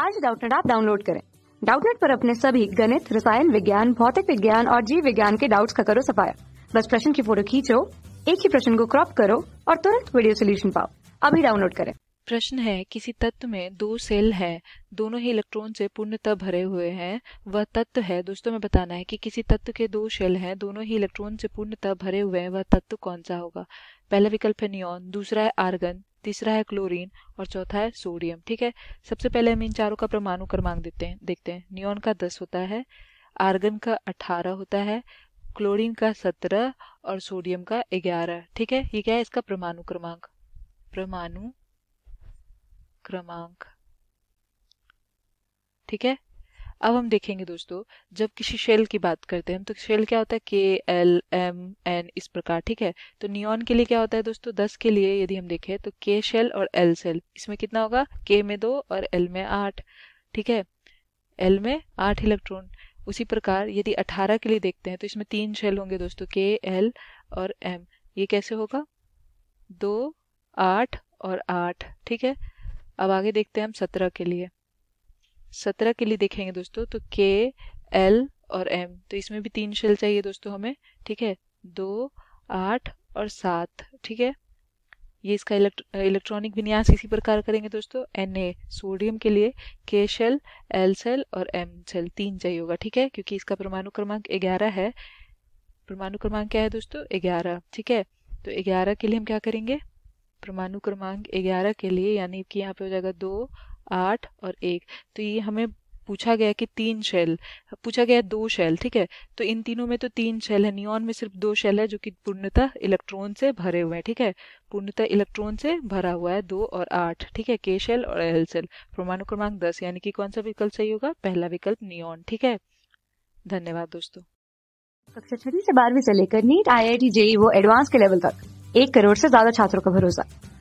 आज डाउटनेट आप डाउनलोड करें डाउटनेट पर अपने सभी गणित रसायन विज्ञान भौतिक विज्ञान और जीव विज्ञान के डाउट्स का करो सफाया बस प्रश्न की फोटो खींचो एक ही प्रश्न को क्रॉप करो और तुरंत वीडियो सोल्यूशन पाओ अभी डाउनलोड करें प्रश्न है किसी तत्व में दो सेल है दोनों ही इलेक्ट्रॉन से पूर्णतः भरे हुए हैं वह तत्व है दोस्तों में बताना है कि किसी तत्व के दो सेल हैं दोनों ही इलेक्ट्रॉन से पूर्णतः भरे हुए हैं वह तत्व कौन सा होगा पहला विकल्प है नियॉन दूसरा है आर्गन तीसरा है क्लोरीन और चौथा है सोडियम ठीक है सबसे पहले हम इन चारों का परमाणु क्रमांक देते हैं देखते हैं नियोन का दस होता है आर्गन का अठारह होता है क्लोरीन का सत्रह और सोडियम का ग्यारह ठीक है ये क्या है इसका परमाणु क्रमांक परमाणु क्रमांक ठीक है अब हम देखेंगे दोस्तों जब किसी शेल की बात करते हैं हम तो शेल क्या होता है के एल एम एन इस प्रकार ठीक है तो नियॉन के लिए क्या होता है दोस्तों दस के लिए यदि हम देखें तो के शेल और एल शेल इसमें कितना होगा के में दो और एल में आठ ठीक है एल में आठ इलेक्ट्रॉन उसी प्रकार यदि अठारह के लिए देखते हैं तो इसमें तीन शेल होंगे दोस्तों के एल और एम ये कैसे होगा दो आठ और आठ ठीक है अब आगे देखते हैं हम सत्रह के लिए सत्रह के लिए देखेंगे दोस्तों तो के एल और एम तो इसमें भी तीन शेल चाहिए दोस्तों हमें ठीक है दो आठ और सात ठीक है ये इसका इलेक्ट्रॉनिक विन्यास इसी प्रकार करेंगे दोस्तों एन ए सोडियम के लिए के शेल एल सेल और एम सेल तीन चाहिए होगा ठीक है क्योंकि इसका परमाणु क्रमांक ग्यारह है परमाणु क्रमांक क्या है दोस्तों ग्यारह ठीक है तो ग्यारह के लिए हम क्या करेंगे परमाणु क्रमांक ग्यारह के लिए यानी कि यहाँ पे हो जाएगा दो आठ और एक तो ये हमें पूछा गया कि तीन शेल पूछा गया दो शेल ठीक है तो इन तीनों में तो तीन शेल है नियॉन में सिर्फ दो शेल है जो कि पूर्णतः इलेक्ट्रॉन से भरे हुए हैं ठीक है पूर्णतः इलेक्ट्रॉन से भरा हुआ है दो और आठ ठीक है के शेल और एल शेल परमाणु क्रमांक दस यानी कि कौन सा विकल्प सही होगा पहला विकल्प नियॉन ठीक है धन्यवाद दोस्तों कक्षा छठी से बारहवीं से लेकर NEET I I T JEE वो एडवांस के लेवल तक एक करोड़ से ज्यादा छात्रों का भरोसा